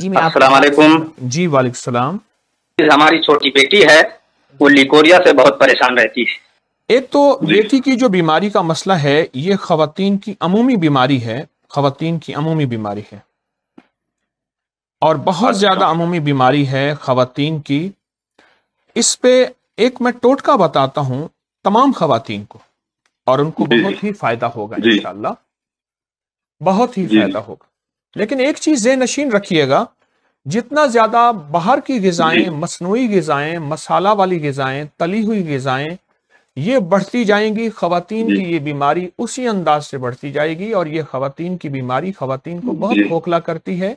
जी मैं आप जी वाले सलाम हमारी छोटी बेटी है वो लिकोरिया से बहुत परेशान रहती है एक तो बेटी की जो बीमारी का मसला है ये खातन की अमूमी बीमारी है खातन की अमूमी बीमारी है और बहुत अच्छा। ज़्यादा अमूमी बीमारी है खातन की इस पे एक मैं टोटका बताता हूँ तमाम खातन को और उनको बहुत ही फायदा होगा इनशाला बहुत ही फायदा होगा लेकिन एक चीज ये नशीन रखिएगा जितना ज़्यादा बाहर की गजाएं मसनू गजाएं मसाला वाली गजाएं तली हुई ग़जाएं ये बढ़ती जाएंगी खातन की ये बीमारी उसी अंदाज से बढ़ती जाएगी और ये खातन की बीमारी खातन को बहुत खोखला करती है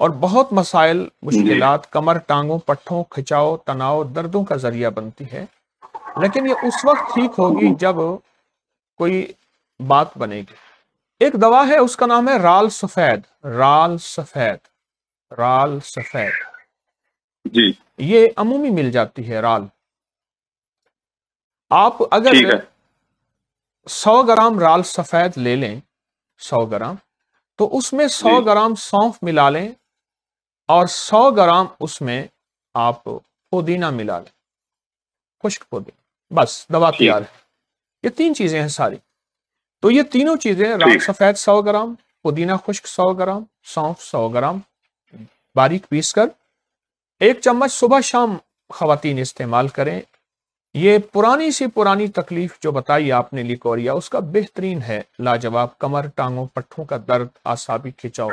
और बहुत मसाइल मुश्किल कमर टांगों पट्ठों खिंचाओ तनाव दर्दों का जरिया बनती है लेकिन ये उस वक्त ठीक होगी जब कोई बात बनेगी एक दवा है उसका नाम है राल सफ़ेद राल सफ़ेद राल सफेद जी ये अमूमी मिल जाती है राल आप अगर सौ ग्राम राल सफेद ले लें सौ ग्राम तो उसमें सौ ग्राम सौंफ मिला लें और सौ ग्राम उसमें आप पुदीना मिला लें खुश्क पुदीना बस दवा तैयार है ये तीन चीजें हैं सारी तो ये तीनों चीजें राल सफेद सौ ग्राम पुदीना खुश्क सौ ग्राम सौंफ सौ ग्राम बारीक पीस कर एक चम्मच सुबह शाम खातन इस्तेमाल करें ये पुरानी सी पुरानी तकलीफ जो बताई आपने लिकोरिया उसका बेहतरीन है लाजवाब कमर टांगों पट्ठों का दर्द आसाबी खिंचाओ